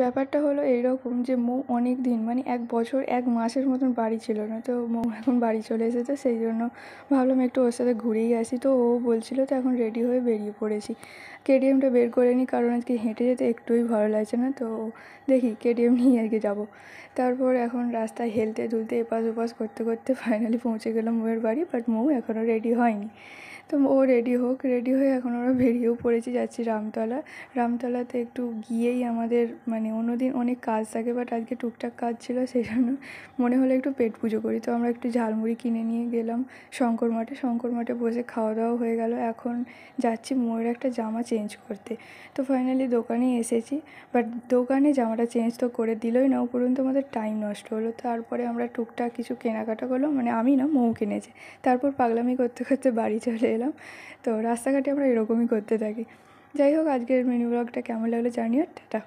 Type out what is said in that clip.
ব্যাপারটা হলো এইরকম যে মৌ অনেক দিন মানে এক বছর এক মাসের মতন বাড়ি ছিল না তো মৌ এখন বাড়ি চলে এসেছে সেই জন্য ভাবলাম একটু ওর সাথে ঘুরেই আসি তো ও বলছিল তো এখন রেডি হয়ে বেরিয়ে পড়েছি কেডিএমটা বের করে নিই কারণ আজকে হেঁটে যেতে একটুই ভালো লাগছে না তো দেখি কেডিএম নিয়ে আজকে যাব তারপর এখন রাস্তায় হেলতে দুলতে এপাশ ওপাশ করতে করতে ফাইনালি পৌঁছে গেলাম মৌয়ের বাড়ি বাট মৌ এখনও রেডি হয়নি তো ও রেডি হোক রেডি হয়ে এখন ওরা বেরিয়েও পড়েছি যাচ্ছি রামতলা রামতলাতে একটু গিয়েই আমাদের মানে অন্যদিন অনেক কাজ থাকে বাট আজকে টুকটাক কাজ ছিল সেই জন্য মনে হলো একটু পেট পুজো করি তো আমরা একটু ঝালমুড়ি কিনে নিয়ে গেলাম শঙ্কর মাঠে শঙ্কর মাঠে বসে খাওয়া দাওয়া হয়ে গেল এখন যাচ্ছি ময়ূর একটা জামা চেঞ্জ করতে তো ফাইনালি দোকানে এসেছি বাট দোকানে জামাটা চেঞ্জ তো করে দিলই না উপরন্তু আমাদের টাইম নষ্ট হলো তারপরে আমরা টুকটাক কিছু কেনাকাটা করলো মানে আমি না মৌ কিনেছে তারপর পাগলামি করতে করতে বাড়ি চলে এলাম তো রাস্তাঘাটে আমরা এরকমই করতে থাকি যাই হোক আজকের মিনি ব্লগটা কেমন লাগলো জানিও টাটা